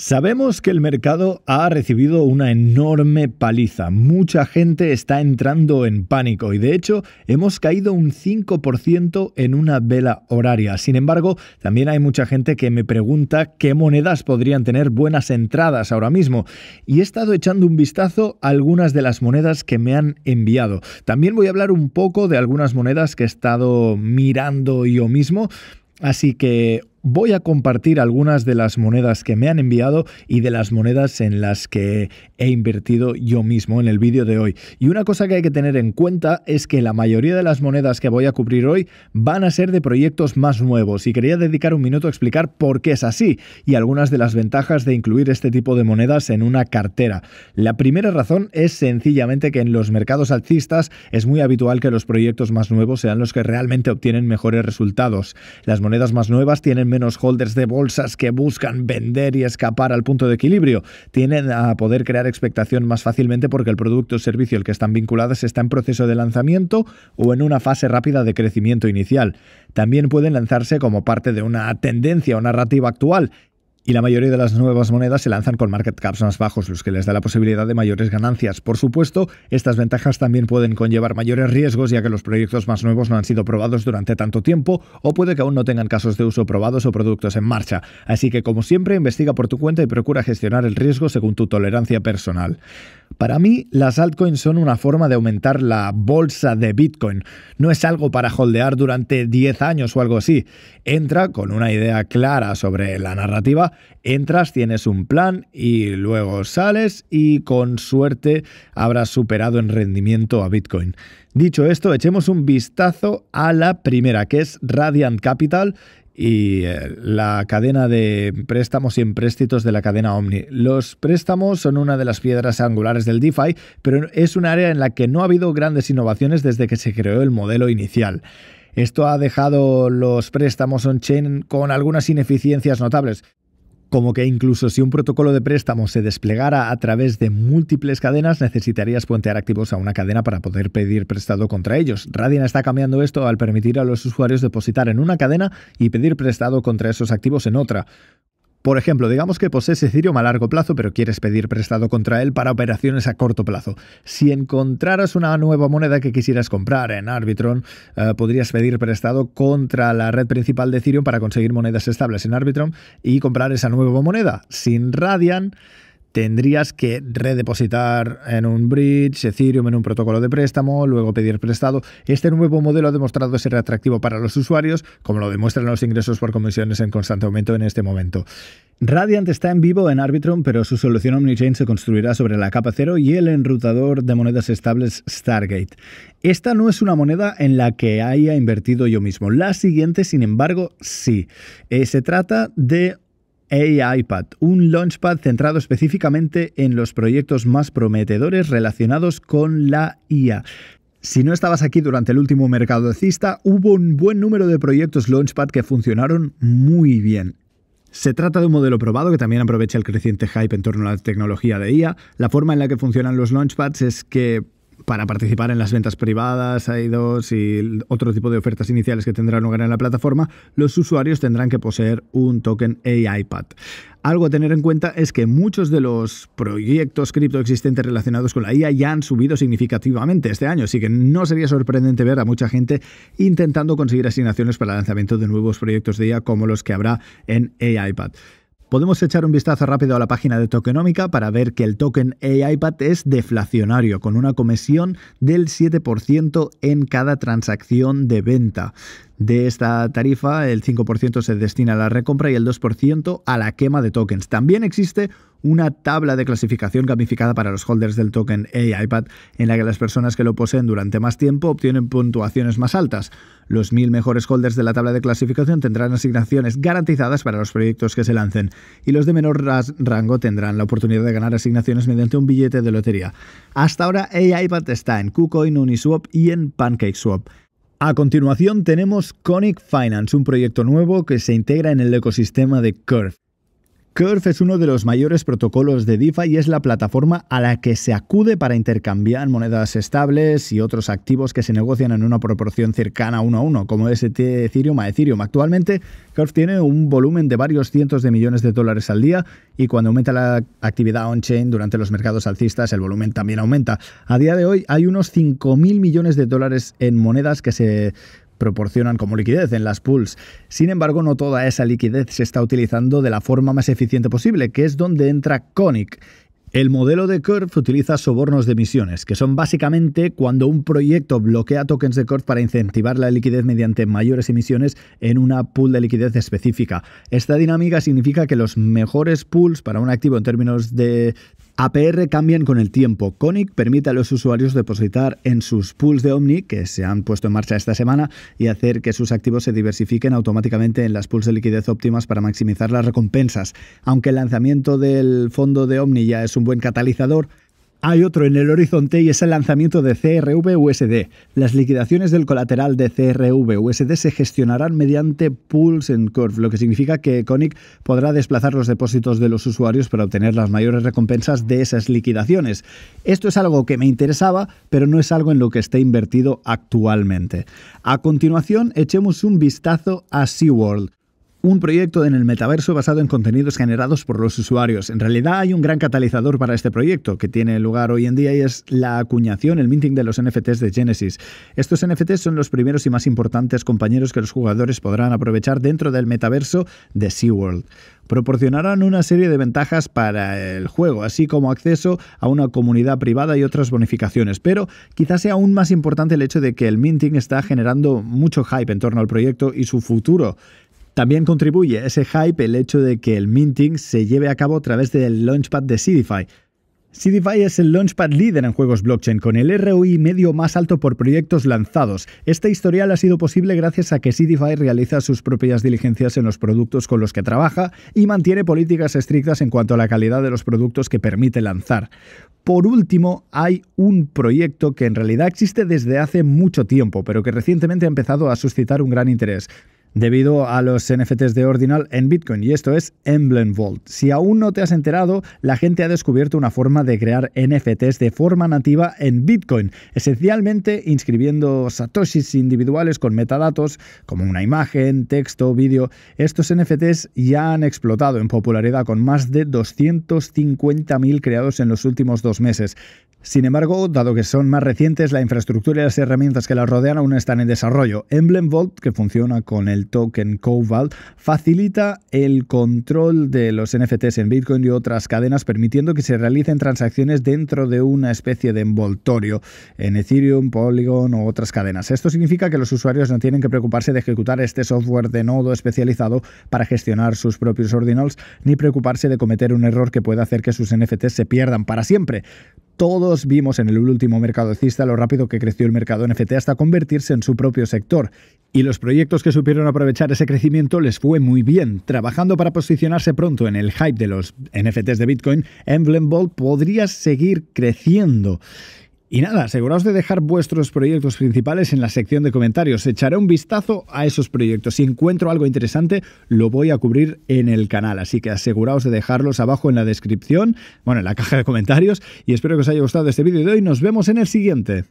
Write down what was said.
Sabemos que el mercado ha recibido una enorme paliza. Mucha gente está entrando en pánico y de hecho hemos caído un 5% en una vela horaria. Sin embargo, también hay mucha gente que me pregunta qué monedas podrían tener buenas entradas ahora mismo y he estado echando un vistazo a algunas de las monedas que me han enviado. También voy a hablar un poco de algunas monedas que he estado mirando yo mismo. Así que voy a compartir algunas de las monedas que me han enviado y de las monedas en las que he invertido yo mismo en el vídeo de hoy. Y una cosa que hay que tener en cuenta es que la mayoría de las monedas que voy a cubrir hoy van a ser de proyectos más nuevos y quería dedicar un minuto a explicar por qué es así y algunas de las ventajas de incluir este tipo de monedas en una cartera. La primera razón es sencillamente que en los mercados alcistas es muy habitual que los proyectos más nuevos sean los que realmente obtienen mejores resultados. Las monedas más nuevas tienen menos holders de bolsas que buscan vender y escapar al punto de equilibrio. Tienen a poder crear expectación más fácilmente porque el producto o servicio al que están vinculadas está en proceso de lanzamiento o en una fase rápida de crecimiento inicial. También pueden lanzarse como parte de una tendencia o narrativa actual y la mayoría de las nuevas monedas se lanzan con market caps más bajos, los que les da la posibilidad de mayores ganancias. Por supuesto, estas ventajas también pueden conllevar mayores riesgos, ya que los proyectos más nuevos no han sido probados durante tanto tiempo o puede que aún no tengan casos de uso probados o productos en marcha. Así que, como siempre, investiga por tu cuenta y procura gestionar el riesgo según tu tolerancia personal. Para mí, las altcoins son una forma de aumentar la bolsa de Bitcoin. No es algo para holdear durante 10 años o algo así. Entra con una idea clara sobre la narrativa, entras, tienes un plan y luego sales y con suerte habrás superado en rendimiento a Bitcoin. Dicho esto, echemos un vistazo a la primera, que es Radiant Capital y eh, la cadena de préstamos y empréstitos de la cadena Omni. Los préstamos son una de las piedras angulares del DeFi, pero es un área en la que no ha habido grandes innovaciones desde que se creó el modelo inicial. Esto ha dejado los préstamos on-chain con algunas ineficiencias notables como que incluso si un protocolo de préstamo se desplegara a través de múltiples cadenas, necesitarías puentear activos a una cadena para poder pedir prestado contra ellos. Radian está cambiando esto al permitir a los usuarios depositar en una cadena y pedir prestado contra esos activos en otra. Por ejemplo, digamos que posees Ethereum a largo plazo, pero quieres pedir prestado contra él para operaciones a corto plazo. Si encontraras una nueva moneda que quisieras comprar en Arbitron, eh, podrías pedir prestado contra la red principal de Ethereum para conseguir monedas estables en Arbitron y comprar esa nueva moneda. Sin Radian, tendrías que redepositar en un bridge, Ethereum en un protocolo de préstamo, luego pedir prestado. Este nuevo modelo ha demostrado ser atractivo para los usuarios, como lo demuestran los ingresos por comisiones en constante aumento en este momento. Radiant está en vivo en Arbitrum, pero su solución Omnichain se construirá sobre la capa cero y el enrutador de monedas estables Stargate. Esta no es una moneda en la que haya invertido yo mismo. La siguiente, sin embargo, sí. Eh, se trata de AIPad, un launchpad centrado específicamente en los proyectos más prometedores relacionados con la IA. Si no estabas aquí durante el último mercado de cista, hubo un buen número de proyectos Launchpad que funcionaron muy bien. Se trata de un modelo probado que también aprovecha el creciente hype en torno a la tecnología de IA. La forma en la que funcionan los Launchpads es que para participar en las ventas privadas, hay dos y otro tipo de ofertas iniciales que tendrán lugar en la plataforma, los usuarios tendrán que poseer un token AIPAD. Algo a tener en cuenta es que muchos de los proyectos cripto existentes relacionados con la IA ya han subido significativamente este año, así que no sería sorprendente ver a mucha gente intentando conseguir asignaciones para el lanzamiento de nuevos proyectos de IA como los que habrá en AIPAD. Podemos echar un vistazo rápido a la página de Tokenómica para ver que el token aipat es deflacionario, con una comisión del 7% en cada transacción de venta. De esta tarifa, el 5% se destina a la recompra y el 2% a la quema de tokens. También existe una tabla de clasificación gamificada para los holders del token AIPAD en la que las personas que lo poseen durante más tiempo obtienen puntuaciones más altas. Los mil mejores holders de la tabla de clasificación tendrán asignaciones garantizadas para los proyectos que se lancen, y los de menor rango tendrán la oportunidad de ganar asignaciones mediante un billete de lotería. Hasta ahora, AIPAD está en KuCoin, Uniswap y en PancakeSwap. A continuación tenemos Conic Finance, un proyecto nuevo que se integra en el ecosistema de Curve. Curve es uno de los mayores protocolos de DeFi y es la plataforma a la que se acude para intercambiar monedas estables y otros activos que se negocian en una proporción cercana uno a uno, como es Ethereum a Ethereum. Actualmente, Curve tiene un volumen de varios cientos de millones de dólares al día y cuando aumenta la actividad on-chain durante los mercados alcistas, el volumen también aumenta. A día de hoy hay unos 5.000 millones de dólares en monedas que se proporcionan como liquidez en las pools. Sin embargo, no toda esa liquidez se está utilizando de la forma más eficiente posible, que es donde entra Conic. El modelo de Curve utiliza sobornos de emisiones, que son básicamente cuando un proyecto bloquea tokens de Curve para incentivar la liquidez mediante mayores emisiones en una pool de liquidez específica. Esta dinámica significa que los mejores pools para un activo en términos de APR cambian con el tiempo. Conic permite a los usuarios depositar en sus pools de Omni, que se han puesto en marcha esta semana, y hacer que sus activos se diversifiquen automáticamente en las pools de liquidez óptimas para maximizar las recompensas. Aunque el lanzamiento del fondo de Omni ya es un buen catalizador, hay otro en el horizonte y es el lanzamiento de CRV-USD. Las liquidaciones del colateral de CRV-USD se gestionarán mediante Pools and Curve, lo que significa que Conic podrá desplazar los depósitos de los usuarios para obtener las mayores recompensas de esas liquidaciones. Esto es algo que me interesaba, pero no es algo en lo que esté invertido actualmente. A continuación, echemos un vistazo a SeaWorld un proyecto en el metaverso basado en contenidos generados por los usuarios. En realidad hay un gran catalizador para este proyecto que tiene lugar hoy en día y es la acuñación, el minting de los NFTs de Genesis. Estos NFTs son los primeros y más importantes compañeros que los jugadores podrán aprovechar dentro del metaverso de SeaWorld proporcionarán una serie de ventajas para el juego, así como acceso a una comunidad privada y otras bonificaciones. Pero quizás sea aún más importante el hecho de que el minting está generando mucho hype en torno al proyecto y su futuro también contribuye ese hype el hecho de que el minting se lleve a cabo a través del launchpad de CDFI. CDFI es el launchpad líder en juegos blockchain, con el ROI medio más alto por proyectos lanzados. Este historial ha sido posible gracias a que CDFI realiza sus propias diligencias en los productos con los que trabaja y mantiene políticas estrictas en cuanto a la calidad de los productos que permite lanzar. Por último, hay un proyecto que en realidad existe desde hace mucho tiempo, pero que recientemente ha empezado a suscitar un gran interés debido a los NFTs de Ordinal en Bitcoin, y esto es Emblem Vault. Si aún no te has enterado, la gente ha descubierto una forma de crear NFTs de forma nativa en Bitcoin, esencialmente inscribiendo satoshis individuales con metadatos como una imagen, texto, vídeo. Estos NFTs ya han explotado en popularidad con más de 250.000 creados en los últimos dos meses. Sin embargo, dado que son más recientes, la infraestructura y las herramientas que las rodean aún están en desarrollo. Emblem Vault, que funciona con el token Cobalt, facilita el control de los NFTs en Bitcoin y otras cadenas, permitiendo que se realicen transacciones dentro de una especie de envoltorio en Ethereum, Polygon u otras cadenas. Esto significa que los usuarios no tienen que preocuparse de ejecutar este software de nodo especializado para gestionar sus propios ordinals, ni preocuparse de cometer un error que pueda hacer que sus NFTs se pierdan para siempre. Todos vimos en el último mercado cista lo rápido que creció el mercado NFT hasta convertirse en su propio sector. Y los proyectos que supieron aprovechar ese crecimiento les fue muy bien. Trabajando para posicionarse pronto en el hype de los NFTs de Bitcoin, Emblem Vault podría seguir creciendo. Y nada, aseguraos de dejar vuestros proyectos principales en la sección de comentarios. Echaré un vistazo a esos proyectos. Si encuentro algo interesante, lo voy a cubrir en el canal. Así que aseguraos de dejarlos abajo en la descripción, bueno, en la caja de comentarios. Y espero que os haya gustado este vídeo de hoy. Nos vemos en el siguiente.